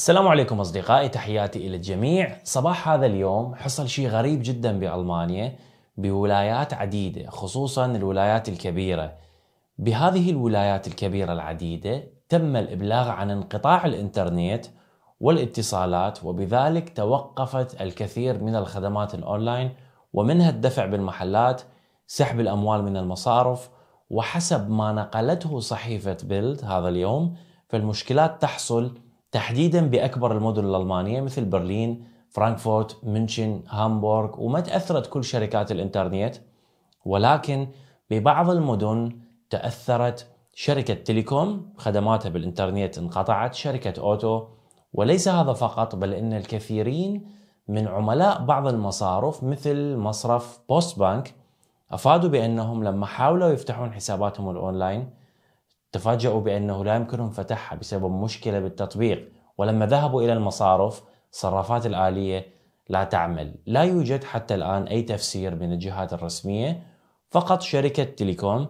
السلام عليكم أصدقائي تحياتي إلى الجميع صباح هذا اليوم حصل شيء غريب جدا بألمانيا بولايات عديدة خصوصا الولايات الكبيرة بهذه الولايات الكبيرة العديدة تم الإبلاغ عن انقطاع الإنترنت والاتصالات وبذلك توقفت الكثير من الخدمات الأونلاين ومنها الدفع بالمحلات سحب الأموال من المصارف وحسب ما نقلته صحيفة بيلد هذا اليوم فالمشكلات تحصل تحديدا باكبر المدن الالمانيه مثل برلين، فرانكفورت، منشن، هامبورغ وما تاثرت كل شركات الانترنت ولكن ببعض المدن تاثرت شركه تيليكوم خدماتها بالانترنت انقطعت، شركه اوتو وليس هذا فقط بل ان الكثيرين من عملاء بعض المصارف مثل مصرف بوست بانك افادوا بانهم لما حاولوا يفتحون حساباتهم الاونلاين تفاجؤوا بأنه لا يمكنهم فتحها بسبب مشكلة بالتطبيق ولما ذهبوا إلى المصارف صرافات الآلية لا تعمل لا يوجد حتى الآن أي تفسير من الجهات الرسمية فقط شركة تيليكوم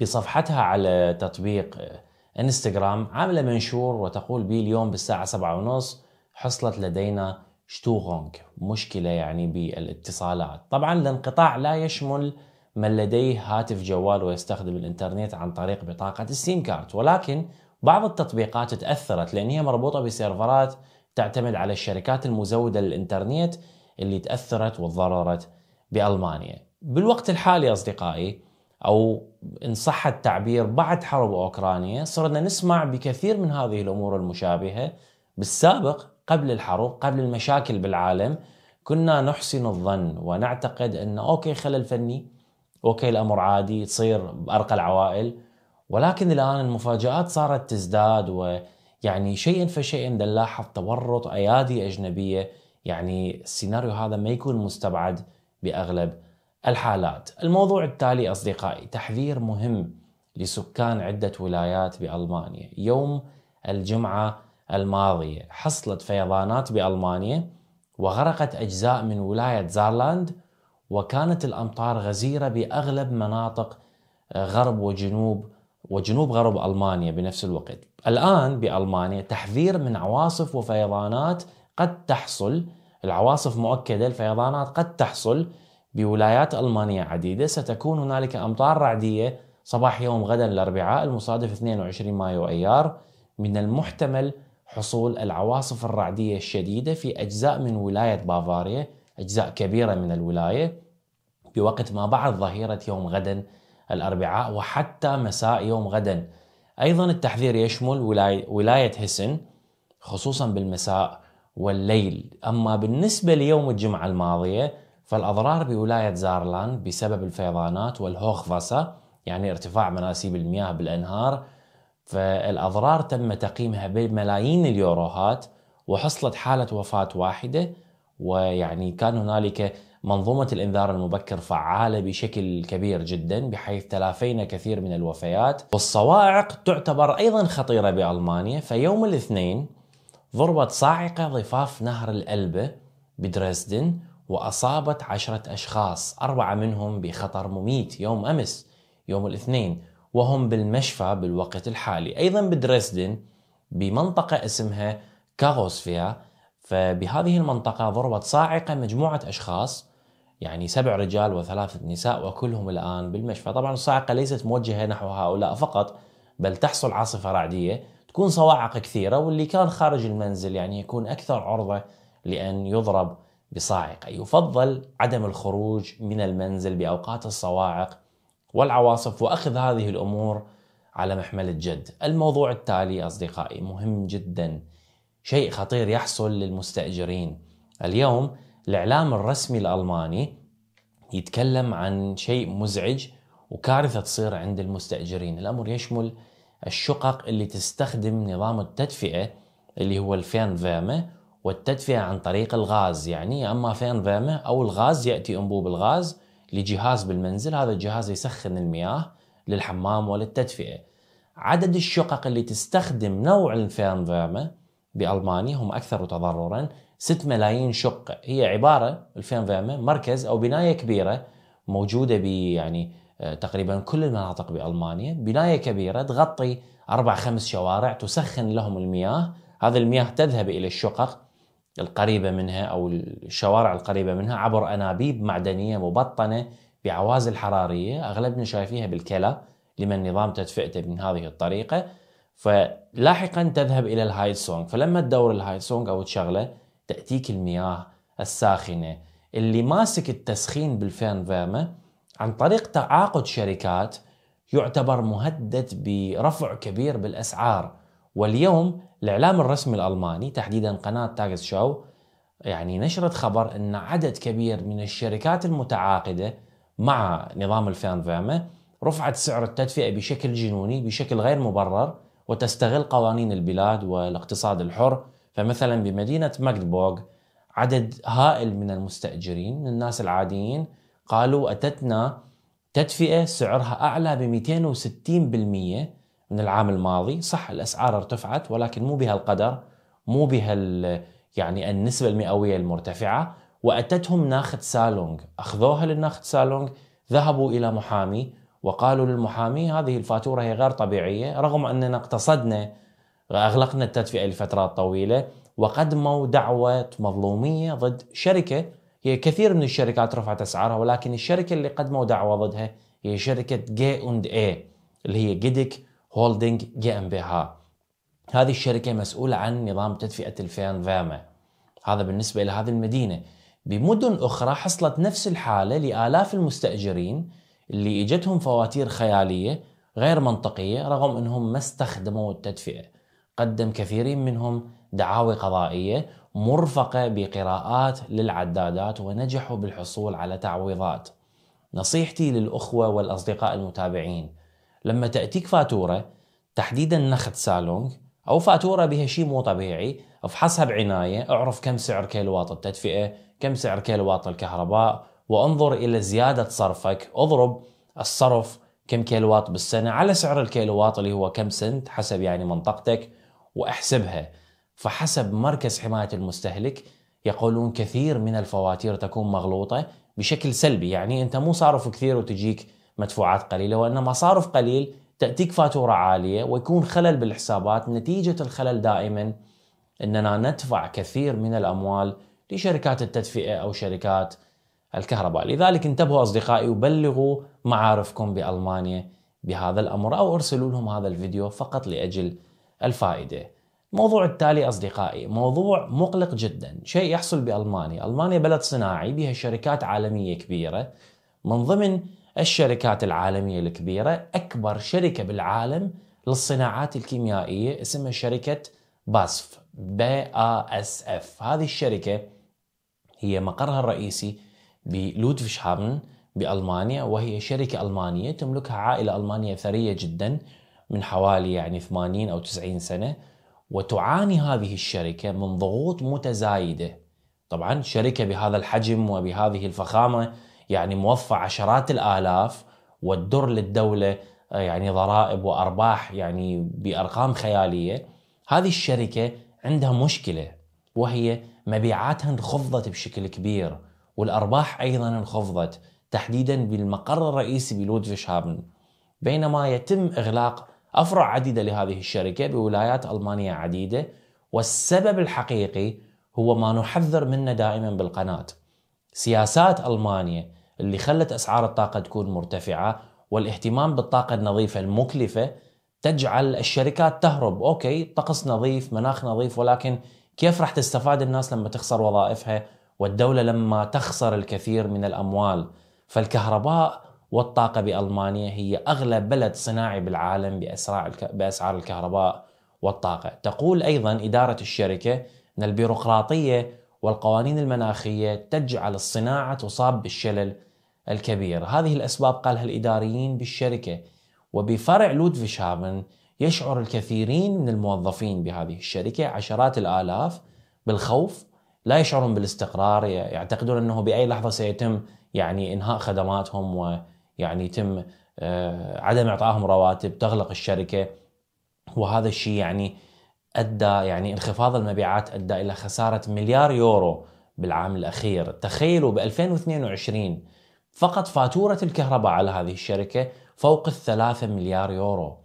بصفحتها على تطبيق آه، انستغرام عاملة منشور وتقول بي اليوم بالساعة سبعة ونص حصلت لدينا شتوغونج مشكلة يعني بالاتصالات طبعا الانقطاع لا يشمل من لديه هاتف جوال ويستخدم الانترنت عن طريق بطاقة السيم كارت ولكن بعض التطبيقات تأثرت لأن هي مربوطة بسيرفرات تعتمد على الشركات المزودة للإنترنت اللي تأثرت وتضررت بألمانيا بالوقت الحالي أصدقائي أو إن صح التعبير بعد حرب أوكرانيا صرنا نسمع بكثير من هذه الأمور المشابهة بالسابق قبل الحروب قبل المشاكل بالعالم كنا نحسن الظن ونعتقد أن أوكي خلل فني اوكي الامر عادي تصير بارقى العوائل ولكن الان المفاجات صارت تزداد ويعني شيئا فشيئا نلاحظ تورط ايادي اجنبيه يعني السيناريو هذا ما يكون مستبعد باغلب الحالات. الموضوع التالي اصدقائي تحذير مهم لسكان عده ولايات بالمانيا يوم الجمعه الماضيه حصلت فيضانات بالمانيا وغرقت اجزاء من ولايه زارلاند وكانت الامطار غزيره باغلب مناطق آه، غرب وجنوب وجنوب غرب المانيا بنفس الوقت. الان بالمانيا تحذير من عواصف وفيضانات قد تحصل، العواصف مؤكده، الفيضانات قد تحصل بولايات المانيه عديده، ستكون هنالك امطار رعديه صباح يوم غدا الاربعاء المصادف 22 مايو ايار من المحتمل حصول العواصف الرعديه الشديده في اجزاء من ولايه بافاريا أجزاء كبيرة من الولاية بوقت ما بعد ظهيرة يوم غدا الأربعاء وحتى مساء يوم غدا أيضا التحذير يشمل ولاية هسن خصوصا بالمساء والليل أما بالنسبة ليوم الجمعة الماضية فالأضرار بولاية زارلان بسبب الفيضانات والهوخفاسا يعني ارتفاع مناسيب المياه بالأنهار فالأضرار تم تقييمها بملايين اليوروهات وحصلت حالة وفاة واحدة ويعني كان هنالك منظومة الإنذار المبكر فعالة بشكل كبير جدا بحيث تلافينا كثير من الوفيات والصواعق تعتبر أيضا خطيرة بألمانيا فيوم الاثنين ضربت صاعقة ضفاف نهر الألبة بدريسدن وأصابت عشرة أشخاص أربعة منهم بخطر مميت يوم أمس يوم الاثنين وهم بالمشفى بالوقت الحالي أيضا بدريسدن بمنطقة اسمها كاغوسفيا فبهذه المنطقة ضربت صاعقة مجموعة أشخاص يعني سبع رجال وثلاثة نساء وكلهم الآن بالمشفى طبعا الصاعقة ليست موجهة نحو هؤلاء فقط بل تحصل عاصفة رعدية تكون صواعق كثيرة واللي كان خارج المنزل يعني يكون أكثر عرضة لأن يضرب بصاعقة يفضل عدم الخروج من المنزل بأوقات الصواعق والعواصف وأخذ هذه الأمور على محمل الجد الموضوع التالي أصدقائي مهم جداً شيء خطير يحصل للمستاجرين اليوم الاعلام الرسمي الالماني يتكلم عن شيء مزعج وكارثه تصير عند المستاجرين الامر يشمل الشقق اللي تستخدم نظام التدفئه اللي هو الفين فيرمه والتدفئه عن طريق الغاز يعني اما فين فيرمه او الغاز ياتي انبوب الغاز لجهاز بالمنزل هذا الجهاز يسخن المياه للحمام وللتدفئه عدد الشقق اللي تستخدم نوع الفين فيرمه بألمانيا هم أكثر تضررا 6 ملايين شقة هي عبارة الفين فيرما مركز أو بناية كبيرة موجودة ب يعني آه، تقريبا كل المناطق بألمانيا بناية كبيرة تغطي أربع خمس شوارع تسخن لهم المياه هذه المياه تذهب إلى الشقق القريبة منها أو الشوارع القريبة منها عبر أنابيب معدنية مبطنة بعوازل حرارية أغلبنا شايفيها بالكلا لمن نظام تدفئته من هذه الطريقة فلاحقا تذهب الى الهاي سونغ فلما تدور الهاي سونغ او تشغله تاتيك المياه الساخنه اللي ماسك التسخين بالفيرن فيرما عن طريق تعاقد شركات يعتبر مهدد برفع كبير بالاسعار واليوم الاعلام الرسمي الالماني تحديدا قناه تاجس شو يعني نشرت خبر ان عدد كبير من الشركات المتعاقده مع نظام الفيرن فيرما رفعت سعر التدفئه بشكل جنوني بشكل غير مبرر وتستغل قوانين البلاد والاقتصاد الحر فمثلا بمدينة ماكدبوغ عدد هائل من المستأجرين من الناس العاديين قالوا أتتنا تدفئة سعرها أعلى ب 260% من العام الماضي صح الأسعار ارتفعت ولكن مو بهالقدر مو بهال يعني النسبة المئوية المرتفعة وأتتهم ناخت سالونج أخذوها للناخت سالونج ذهبوا إلى محامي وقالوا للمحامي هذه الفاتورة هي غير طبيعية رغم أننا اقتصدنا وأغلقنا التدفئة لفترات طويلة وقدموا دعوة مظلومية ضد شركة هي كثير من الشركات رفعت أسعارها ولكن الشركة اللي قدموا دعوة ضدها هي شركة جي اند اي اللي هي جيدك هولدنج جي ام بي ها هذه الشركة مسؤولة عن نظام تدفئة الفيان فاما هذا بالنسبة إلى هذه المدينة بمدن أخرى حصلت نفس الحالة لآلاف المستأجرين اللي اجتهم فواتير خياليه غير منطقيه رغم انهم ما استخدموا التدفئه. قدم كثيرين منهم دعاوي قضائيه مرفقه بقراءات للعدادات ونجحوا بالحصول على تعويضات. نصيحتي للاخوه والاصدقاء المتابعين لما تاتيك فاتوره تحديدا نخت سالونج او فاتوره بها شيء مو طبيعي افحصها بعنايه اعرف كم سعر كيلوات التدفئه كم سعر كيلوات الكهرباء وانظر إلى زيادة صرفك اضرب الصرف كم كيلوات بالسنة على سعر الكيلوات اللي هو كم سنت حسب يعني منطقتك واحسبها فحسب مركز حماية المستهلك يقولون كثير من الفواتير تكون مغلوطة بشكل سلبي يعني أنت مو صارف كثير وتجيك مدفوعات قليلة وإنما صارف قليل تأتيك فاتورة عالية ويكون خلل بالحسابات نتيجة الخلل دائما أننا ندفع كثير من الأموال لشركات التدفئة أو شركات الكهرباء لذلك انتبهوا أصدقائي وبلغوا معارفكم بألمانيا بهذا الأمر أو أرسلوا لهم هذا الفيديو فقط لأجل الفائدة الموضوع التالي أصدقائي موضوع مقلق جدا شيء يحصل بألمانيا ألمانيا بلد صناعي بها شركات عالمية كبيرة من ضمن الشركات العالمية الكبيرة أكبر شركة بالعالم للصناعات الكيميائية اسمها شركة باسف بي اس اف هذه الشركة هي مقرها الرئيسي بلودفش بألمانيا وهي شركة ألمانية تملكها عائلة ألمانية ثرية جدا من حوالي يعني 80 أو 90 سنة وتعاني هذه الشركة من ضغوط متزايدة طبعا شركة بهذا الحجم وبهذه الفخامة يعني موفى عشرات الآلاف وتدر للدولة آه، يعني ضرائب وأرباح يعني بأرقام خيالية هذه الشركة عندها مشكلة وهي مبيعاتها انخفضت بشكل كبير والأرباح أيضا انخفضت تحديدا بالمقر الرئيسي بلودفيش هابن بينما يتم إغلاق أفرع عديدة لهذه الشركة بولايات ألمانية عديدة والسبب الحقيقي هو ما نحذر منه دائما بالقناة سياسات ألمانيا اللي خلت أسعار الطاقة تكون مرتفعة والاهتمام بالطاقة النظيفة المكلفة تجعل الشركات تهرب أوكي طقس نظيف مناخ نظيف ولكن كيف راح تستفاد الناس لما تخسر وظائفها والدولة لما تخسر الكثير من الأموال فالكهرباء والطاقة بألمانيا هي أغلى بلد صناعي بالعالم بأسرع بأسعار الكهرباء والطاقة تقول أيضا إدارة الشركة أن البيروقراطية والقوانين المناخية تجعل الصناعة تصاب بالشلل الكبير هذه الأسباب قالها الإداريين بالشركة وبفرع لودفشهافن يشعر الكثيرين من الموظفين بهذه الشركة عشرات الآلاف بالخوف لا يشعرون بالاستقرار يعتقدون انه باي لحظه سيتم يعني انهاء خدماتهم ويعني يتم آه، عدم اعطائهم رواتب تغلق الشركه وهذا الشيء يعني ادى يعني انخفاض المبيعات ادى الى خساره مليار يورو بالعام الاخير تخيلوا ب 2022 فقط فاتوره الكهرباء على هذه الشركه فوق الثلاثة مليار يورو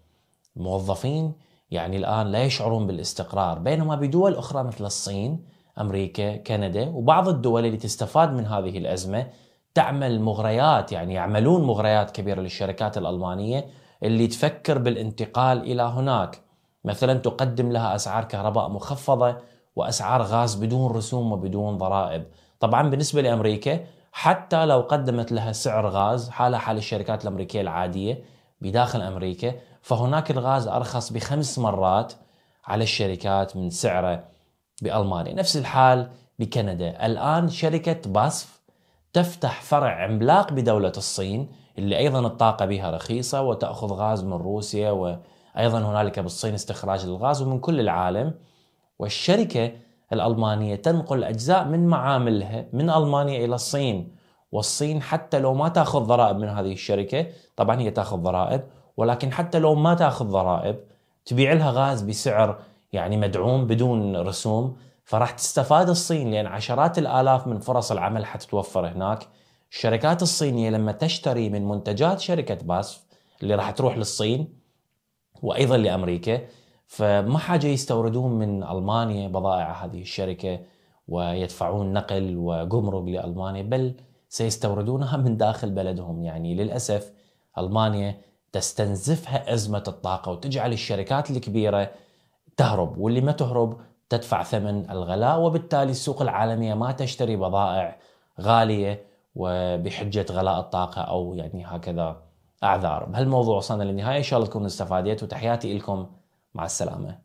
الموظفين يعني الان لا يشعرون بالاستقرار بينما بدول اخرى مثل الصين امريكا كندا وبعض الدول اللي تستفاد من هذه الازمه تعمل مغريات يعني يعملون مغريات كبيره للشركات الالمانيه اللي تفكر بالانتقال الى هناك مثلا تقدم لها اسعار كهرباء مخفضه واسعار غاز بدون رسوم وبدون ضرائب طبعا بالنسبه لامريكا حتى لو قدمت لها سعر غاز حالها حال الشركات الامريكيه العاديه بداخل امريكا فهناك الغاز ارخص بخمس مرات على الشركات من سعره بألمانيا نفس الحال بكندا الآن شركة باسف تفتح فرع عملاق بدولة الصين اللي أيضا الطاقة بها رخيصة وتأخذ غاز من روسيا وأيضا هنالك بالصين استخراج للغاز ومن كل العالم والشركة الألمانية تنقل أجزاء من معاملها من ألمانيا إلى الصين والصين حتى لو ما تاخذ ضرائب من هذه الشركة طبعا هي تاخذ ضرائب ولكن حتى لو ما تاخذ ضرائب تبيع لها غاز بسعر يعني مدعوم بدون رسوم فراح تستفاد الصين لان عشرات الالاف من فرص العمل حتتوفر هناك الشركات الصينيه لما تشتري من منتجات شركه باسف اللي راح تروح للصين وايضا لامريكا فما حاجه يستوردون من المانيا بضائع هذه الشركه ويدفعون نقل وجمرك لالمانيا بل سيستوردونها من داخل بلدهم يعني للاسف المانيا تستنزفها ازمه الطاقه وتجعل الشركات الكبيره تهرب واللي ما تهرب تدفع ثمن الغلاء وبالتالي السوق العالمية ما تشتري بضائع غالية وبحجة غلاء الطاقة أو يعني هكذا أعذار بهالموضوع وصلنا للنهاية إن شاء الله تكونوا استفادت وتحياتي لكم مع السلامة